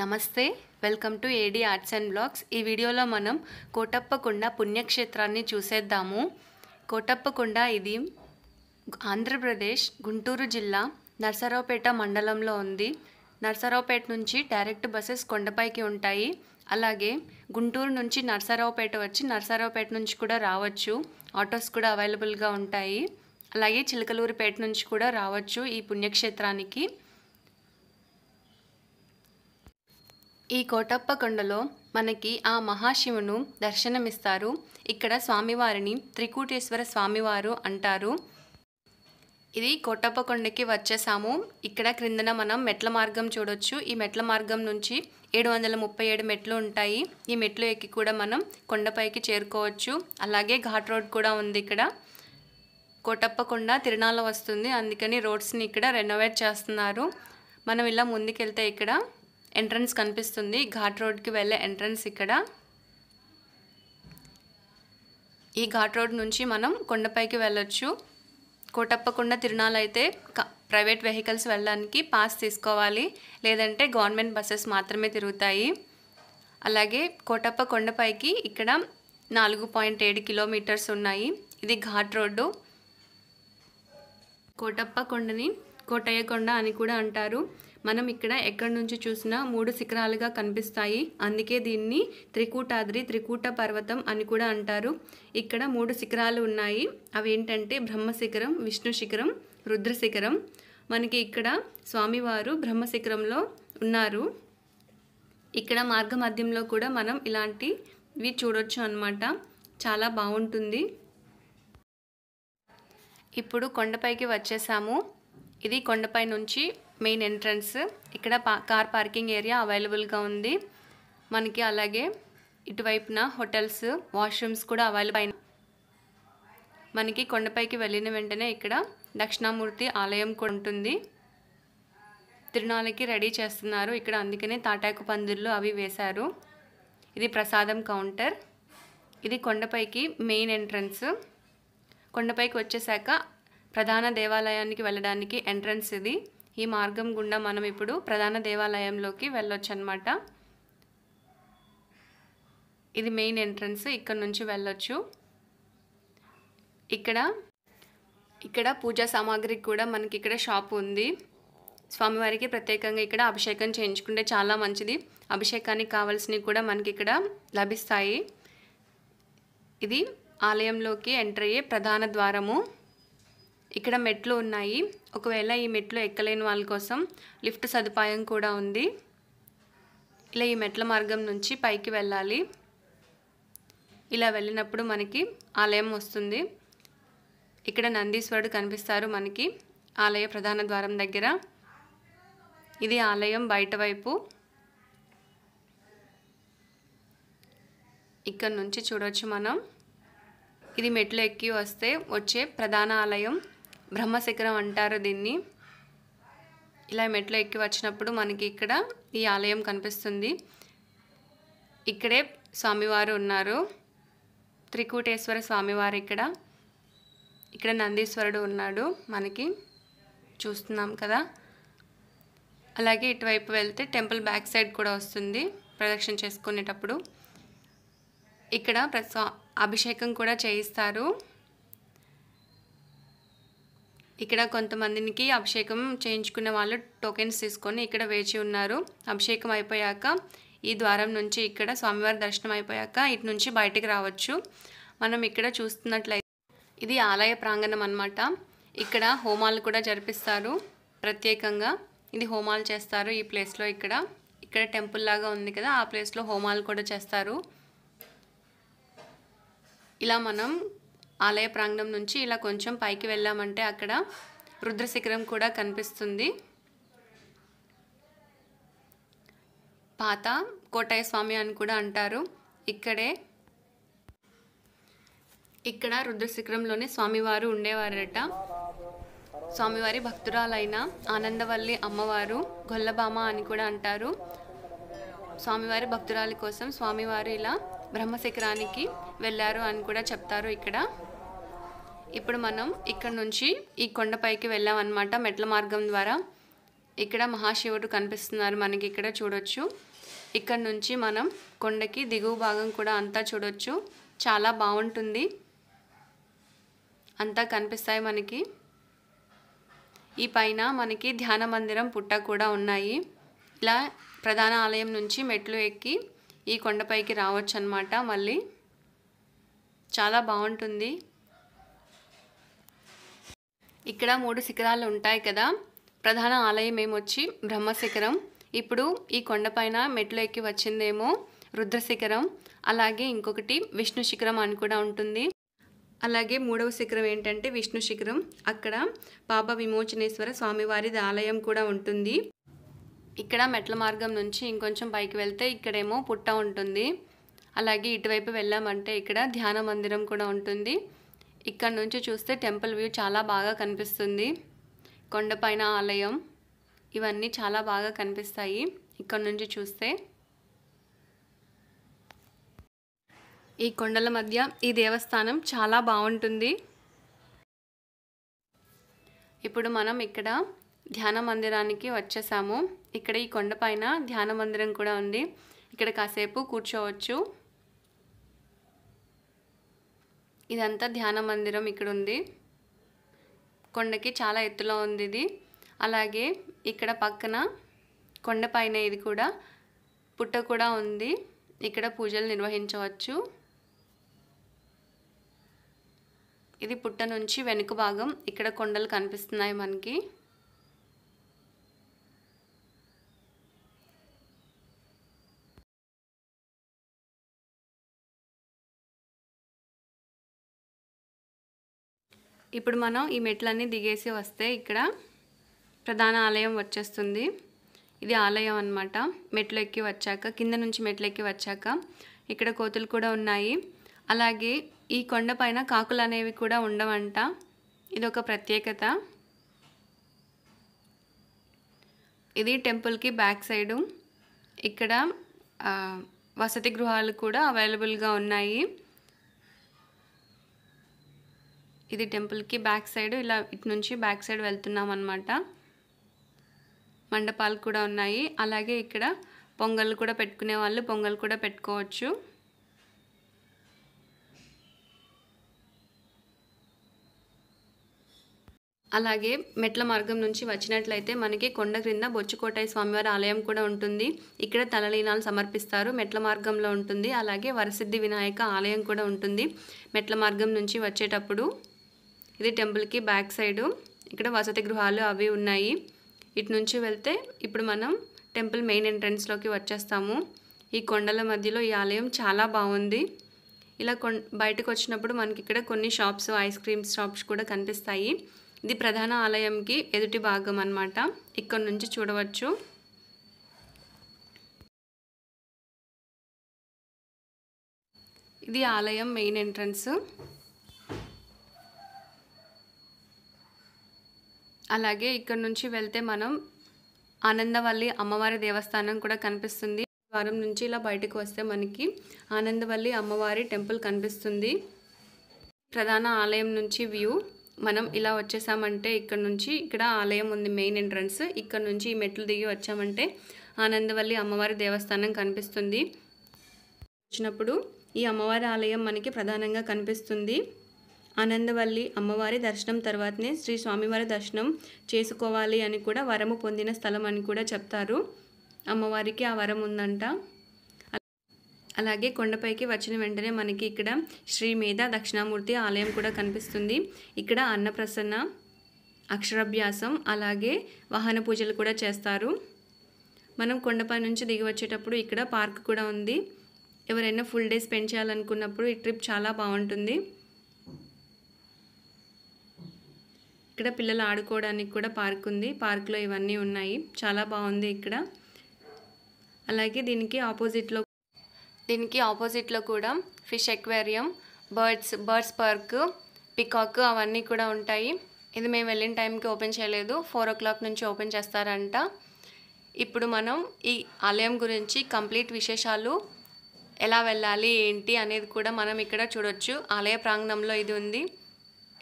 నమస్తే welcome to AD arts and blogs ఈ వీడియోలో మనం కోటప్పకొండ పుణ్యక్షేత్రాన్ని చూసేద్దాము కోటప్పకొండ ఇది ఆంధ్రప్రదేశ్ గుంటూరు జిల్లా నర్సరావుపేట మండలంలో ఉంది నర్సరావుపేట నుంచి డైరెక్ట్ బస్సెస్ కొండపైకి ఉంటాయి అలాగే గుంటూరు నుంచి నర్సరావుపేట వచ్చి నర్సరావుపేట నుంచి కూడా రావచ్చు ఆటోస్ కూడా అవైలబుల్గా ఉంటాయి అలాగే చిలకలూరుపేట నుంచి కూడా రావచ్చు ఈ పుణ్యక్షేత్రానికి ఈ కోటప్ప కొండలో మనకి ఆ మహాశివును దర్శనమిస్తారు ఇక్కడ స్వామివారిని త్రికూటేశ్వర స్వామివారు అంటారు ఇది కోటప్ప కొండకి వచ్చేసాము ఇక్కడ క్రిందన మనం మెట్ల మార్గం చూడొచ్చు ఈ మెట్ల మార్గం నుంచి ఏడు వందల ముప్పై ఏడు మెట్లు ఉంటాయి ఈ మెట్లు ఎక్కి కూడా మనం కొండపైకి చేరుకోవచ్చు అలాగే ఘాట్ రోడ్ కూడా ఉంది ఇక్కడ కోటప్ప కొండ తిరణాల వస్తుంది అందుకని రోడ్స్ని ఇక్కడ రెనోవేట్ చేస్తున్నారు మనం ఇలా ముందుకెళ్తే ఇక్కడ ఎంట్రన్స్ కనిపిస్తుంది ఘాట్ రోడ్కి వెళ్ళే ఎంట్రన్స్ ఇక్కడ ఈ ఘాట్ రోడ్ నుంచి మనం కొండపైకి వెళ్ళొచ్చు కోటప్పకొండ తిరునాళ్ళు అయితే ప్రైవేట్ వెహికల్స్ వెళ్ళడానికి పాస్ తీసుకోవాలి లేదంటే గవర్నమెంట్ బస్సెస్ మాత్రమే తిరుగుతాయి అలాగే కోటప్ప కొండపైకి ఇక్కడ నాలుగు పాయింట్ ఏడు కిలోమీటర్స్ ఉన్నాయి ఇది ఘాట్ రోడ్డు కోటప్ప కొండని కోటయ్య కొండ అని కూడా అంటారు మనం ఇక్కడ ఎక్కడి నుంచి చూసినా మూడు శిఖరాలుగా కనిపిస్తాయి అందుకే దీన్ని త్రికూటాద్రి త్రికూట పర్వతం అని కూడా అంటారు ఇక్కడ మూడు శిఖరాలు ఉన్నాయి అవి ఏంటంటే బ్రహ్మ శిఖరం విష్ణు శిఖరం రుద్ర శిఖరం మనకి ఇక్కడ స్వామివారు బ్రహ్మ శిఖరంలో ఉన్నారు ఇక్కడ మార్గ మధ్యంలో కూడా మనం ఇలాంటివి చూడొచ్చు అనమాట చాలా బాగుంటుంది ఇప్పుడు కొండపైకి వచ్చేసాము ఇది కొండపై నుంచి మెయిన్ ఎంట్రన్స్ ఇక్కడ కార్ పార్కింగ్ ఏరియా అవైలబుల్గా ఉంది మనకి అలాగే ఇటువైపున హోటల్స్ వాష్రూమ్స్ కూడా అవైలబుల్ అయిన మనకి కొండపైకి వెళ్ళిన వెంటనే ఇక్కడ దక్షిణామూర్తి ఆలయం కూడా ఉంటుంది తిరుణాలకి రెడీ చేస్తున్నారు ఇక్కడ అందుకనే తాటాకు పందిర్లు అవి వేశారు ఇది ప్రసాదం కౌంటర్ ఇది కొండపైకి మెయిన్ ఎంట్రన్స్ కొండపైకి వచ్చేసాక ప్రధాన దేవాలయానికి వెళ్ళడానికి ఎంట్రన్స్ ఇది ఈ మార్గం గుండా మనం ఇప్పుడు ప్రధాన దేవాలయంలోకి వెళ్ళొచ్చు అనమాట ఇది మెయిన్ ఎంట్రన్స్ ఇక్కడ నుంచి వెళ్ళొచ్చు ఇక్కడ ఇక్కడ పూజా సామాగ్రికి కూడా మనకి ఇక్కడ షాప్ ఉంది స్వామివారికి ప్రత్యేకంగా ఇక్కడ అభిషేకం చేయించుకుంటే చాలా మంచిది అభిషేకానికి కావాల్సినవి కూడా మనకి ఇక్కడ లభిస్తాయి ఇది ఆలయంలోకి ఎంటర్ అయ్యే ప్రధాన ద్వారము ఇక్కడ మెట్లు ఉన్నాయి ఒకవేళ ఈ మెట్లు ఎక్కలేని వాళ్ళ కోసం లిఫ్ట్ సదుపాయం కూడా ఉంది ఇలా ఈ మెట్ల మార్గం నుంచి పైకి వెళ్ళాలి ఇలా వెళ్ళినప్పుడు మనకి ఆలయం వస్తుంది ఇక్కడ నందీశ్వరుడు కనిపిస్తారు మనకి ఆలయ ప్రధాన ద్వారం దగ్గర ఇది ఆలయం బయట వైపు ఇక్కడ నుంచి చూడవచ్చు మనం ఇది మెట్లు ఎక్కి వస్తే వచ్చే ప్రధాన ఆలయం బ్రహ్మశిఖరం అంటారు దీన్ని ఇలా మెట్లు ఎక్కి వచ్చినప్పుడు మనకి ఇక్కడ ఈ ఆలయం కనిపిస్తుంది ఇక్కడే స్వామివారు ఉన్నారు త్రికూటేశ్వర స్వామివారు ఇక్కడ ఇక్కడ నందీశ్వరుడు ఉన్నాడు మనకి చూస్తున్నాం కదా అలాగే ఇటువైపు వెళ్తే టెంపుల్ బ్యాక్ సైడ్ కూడా వస్తుంది ప్రదక్షిణ చేసుకునేటప్పుడు ఇక్కడ అభిషేకం కూడా చేయిస్తారు ఇక్కడ కొంతమందికి అభిషేకం చేయించుకున్న వాళ్ళు టోకెన్స్ తీసుకొని ఇక్కడ వేచి ఉన్నారు అభిషేకం అయిపోయాక ఈ ద్వారం నుంచి ఇక్కడ స్వామివారి దర్శనం అయిపోయాక ఇటు నుంచి బయటికి రావచ్చు మనం ఇక్కడ చూస్తున్నట్లయితే ఇది ఆలయ ప్రాంగణం అనమాట ఇక్కడ హోమాలు కూడా జరిపిస్తారు ప్రత్యేకంగా ఇది హోమాలు చేస్తారు ఈ ప్లేస్లో ఇక్కడ ఇక్కడ టెంపుల్ లాగా ఉంది కదా ఆ ప్లేస్లో హోమాలు కూడా చేస్తారు ఇలా మనం ఆలయ ప్రాంగణం నుంచి ఇలా కొంచెం పైకి వెళ్ళామంటే అక్కడ రుద్రశిఖరం కూడా కనిపిస్తుంది పాత కోటయ్య స్వామి అని కూడా అంటారు ఇక్కడే ఇక్కడ రుద్రశిఖరంలోనే స్వామివారు ఉండేవారట స్వామివారి భక్తురాలైన ఆనందవల్లి అమ్మవారు గొల్లబామ అని కూడా అంటారు స్వామివారి భక్తురాలి కోసం స్వామివారు ఇలా బ్రహ్మశిఖరానికి వెళ్ళారు అని కూడా చెప్తారు ఇక్కడ ఇప్పుడు మనం ఇక్కడ నుంచి ఈ కొండపైకి వెళ్ళామన్నమాట మెట్ల మార్గం ద్వారా ఇక్కడ మహాశివుడు కనిపిస్తున్నారు మనకి ఇక్కడ చూడొచ్చు ఇక్కడ నుంచి మనం కొండకి దిగువ భాగం కూడా అంతా చూడొచ్చు చాలా బాగుంటుంది అంతా కనిపిస్తాయి మనకి ఈ పైన మనకి ధ్యాన మందిరం పుట్ట కూడా ఉన్నాయి ఇలా ప్రధాన ఆలయం నుంచి మెట్లు ఎక్కి ఈ కొండపైకి రావచ్చు అనమాట మళ్ళీ చాలా బాగుంటుంది ఇక్కడ మూడు శిఖరాలు ఉంటాయి కదా ప్రధాన ఆలయం ఏమొచ్చి బ్రహ్మశిఖరం ఇప్పుడు ఈ కొండపైన మెట్లు ఎక్కి వచ్చిందేమో రుద్రశిఖరం అలాగే ఇంకొకటి విష్ణు శిఖరం అని కూడా ఉంటుంది అలాగే మూడవ శిఖరం ఏంటంటే విష్ణు శిఖరం అక్కడ పాప విమోచనేశ్వర స్వామివారిది ఆలయం కూడా ఉంటుంది ఇక్కడ మెట్ల మార్గం నుంచి ఇంకొంచెం పైకి వెళ్తే ఇక్కడేమో పుట్ట ఉంటుంది అలాగే ఇటువైపు వెళ్ళామంటే ఇక్కడ ధ్యాన మందిరం కూడా ఉంటుంది ఇక్కడ నుంచి చూస్తే టెంపుల్ వ్యూ చాలా బాగా కనిపిస్తుంది కొండపైన ఆలయం ఇవన్నీ చాలా బాగా కనిపిస్తాయి ఇక్కడ నుంచి చూస్తే ఈ కొండల మధ్య ఈ దేవస్థానం చాలా బాగుంటుంది ఇప్పుడు మనం ఇక్కడ ధ్యాన మందిరానికి వచ్చేసాము ఇక్కడ ఈ కొండపైన ధ్యాన మందిరం కూడా ఉంది ఇక్కడ కాసేపు కూర్చోవచ్చు ఇదంతా ధ్యాన మందిరం ఇక్కడ ఉంది కొండకి చాలా ఎత్తులో ఉంది ఇది అలాగే ఇక్కడ పక్కన కొండపైన ఇది కూడా పుట్ట కూడా ఉంది ఇక్కడ పూజలు నిర్వహించవచ్చు ఇది పుట్ట నుంచి వెనుక భాగం ఇక్కడ కొండలు కనిపిస్తున్నాయి మనకి ఇప్పుడు మనం ఈ మెట్లన్నీ దిగేసి వస్తే ఇక్కడ ప్రధాన ఆలయం వచ్చేస్తుంది ఇది ఆలయం అనమాట మెట్లు ఎక్కి వచ్చాక కింద నుంచి మెట్లు ఎక్కి వచ్చాక ఇక్కడ కోతులు కూడా ఉన్నాయి అలాగే ఈ కొండపైన కాకులు అనేవి కూడా ఉండవంట ఇది ఒక ప్రత్యేకత ఇది టెంపుల్కి బ్యాక్ సైడు ఇక్కడ వసతి గృహాలు కూడా అవైలబుల్గా ఉన్నాయి ఇది టెంపుల్కి బ్యాక్ సైడ్ ఇలా ఇటు నుంచి బ్యాక్ సైడ్ వెళ్తున్నాం అనమాట మండపాలు కూడా ఉన్నాయి అలాగే ఇక్కడ పొంగల్ కూడా పెట్టుకునే వాళ్ళు పొంగల్ కూడా పెట్టుకోవచ్చు అలాగే మెట్ల మార్గం నుంచి వచ్చినట్లయితే మనకి కొండ క్రింద బొచ్చుకోటాయి స్వామివారి ఆలయం కూడా ఉంటుంది ఇక్కడ తలలీనాలు సమర్పిస్తారు మెట్ల మార్గంలో ఉంటుంది అలాగే వరసిద్ధి వినాయక ఆలయం కూడా ఉంటుంది మెట్ల మార్గం నుంచి వచ్చేటప్పుడు ఇది టెంపుల్కి బ్యాక్ సైడు ఇక్కడ వసతి గృహాలు అవి ఉన్నాయి ఇటు నుంచి వెళ్తే ఇప్పుడు మనం టెంపుల్ మెయిన్ ఎంట్రన్స్లోకి వచ్చేస్తాము ఈ కొండల మధ్యలో ఈ ఆలయం చాలా బాగుంది ఇలా కొ బయటకు వచ్చినప్పుడు మనకి ఇక్కడ కొన్ని షాప్స్ ఐస్ క్రీమ్స్ షాప్స్ కూడా కనిపిస్తాయి ఇది ప్రధాన ఆలయంకి ఎదుటి భాగం అనమాట ఇక్కడ నుంచి చూడవచ్చు ఇది ఆలయం మెయిన్ ఎంట్రన్స్ అలాగే ఇక్కడ నుంచి వెళ్తే మనం ఆనందవల్లి అమ్మవారి దేవస్థానం కూడా కనిపిస్తుంది ద్వారం నుంచి ఇలా బయటకు వస్తే మనకి ఆనందవల్లి అమ్మవారి టెంపుల్ కనిపిస్తుంది ప్రధాన ఆలయం నుంచి వ్యూ మనం ఇలా వచ్చేసామంటే ఇక్కడ నుంచి ఇక్కడ ఆలయం ఉంది మెయిన్ ఎంట్రన్స్ ఇక్కడ నుంచి ఈ మెట్లు దిగి వచ్చామంటే ఆనందవల్లి అమ్మవారి దేవస్థానం కనిపిస్తుంది వచ్చినప్పుడు ఈ అమ్మవారి ఆలయం మనకి ప్రధానంగా కనిపిస్తుంది ఆనందవల్లి అమ్మవారి దర్శనం తర్వాతనే శ్రీ స్వామివారి దర్శనం చేసుకోవాలి అని కూడా వరము పొందిన స్థలం అని కూడా చెప్తారు అమ్మవారికి ఆ వరం ఉందంట అలాగే కొండపైకి వచ్చిన వెంటనే మనకి ఇక్కడ శ్రీ మీద దక్షిణామూర్తి ఆలయం కూడా కనిపిస్తుంది ఇక్కడ అన్నప్రసన్న అక్షరాభ్యాసం అలాగే వాహన పూజలు కూడా చేస్తారు మనం కొండపై నుంచి దిగి వచ్చేటప్పుడు ఇక్కడ పార్క్ కూడా ఉంది ఎవరైనా ఫుల్ డే స్పెండ్ చేయాలనుకున్నప్పుడు ఈ ట్రిప్ చాలా బాగుంటుంది ఇక్కడ పిల్లలు ఆడుకోవడానికి కూడా పార్క్ ఉంది పార్క్లో ఇవన్నీ ఉన్నాయి చాలా బాగుంది ఇక్కడ అలాగే దీనికి ఆపోజిట్లో దీనికి ఆపోజిట్లో కూడా fish aquarium birds birds park peacock అవన్నీ కూడా ఉంటాయి ఇది మేము వెళ్ళిన టైంకి ఓపెన్ చేయలేదు ఫోర్ ఓ క్లాక్ నుంచి ఓపెన్ చేస్తారంట ఇప్పుడు మనం ఈ ఆలయం గురించి కంప్లీట్ విశేషాలు ఎలా వెళ్ళాలి ఏంటి అనేది కూడా మనం ఇక్కడ చూడొచ్చు ఆలయ ప్రాంగణంలో ఇది ఉంది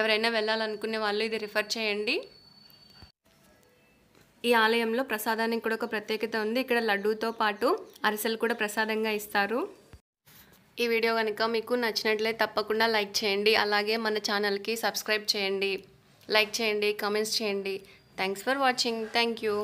ఎవరైనా వెళ్ళాలనుకునే వాళ్ళు ఇది రిఫర్ చేయండి ఈ ఆలయంలో ప్రసాదానికి కూడా ఒక ప్రత్యేకత ఉంది ఇక్కడ లడ్డూతో పాటు అరిసెలు కూడా ప్రసాదంగా ఇస్తారు ఈ వీడియో కనుక మీకు నచ్చినట్లే తప్పకుండా లైక్ చేయండి అలాగే మన ఛానల్కి సబ్స్క్రైబ్ చేయండి లైక్ చేయండి కామెంట్స్ చేయండి thanks for watching thank you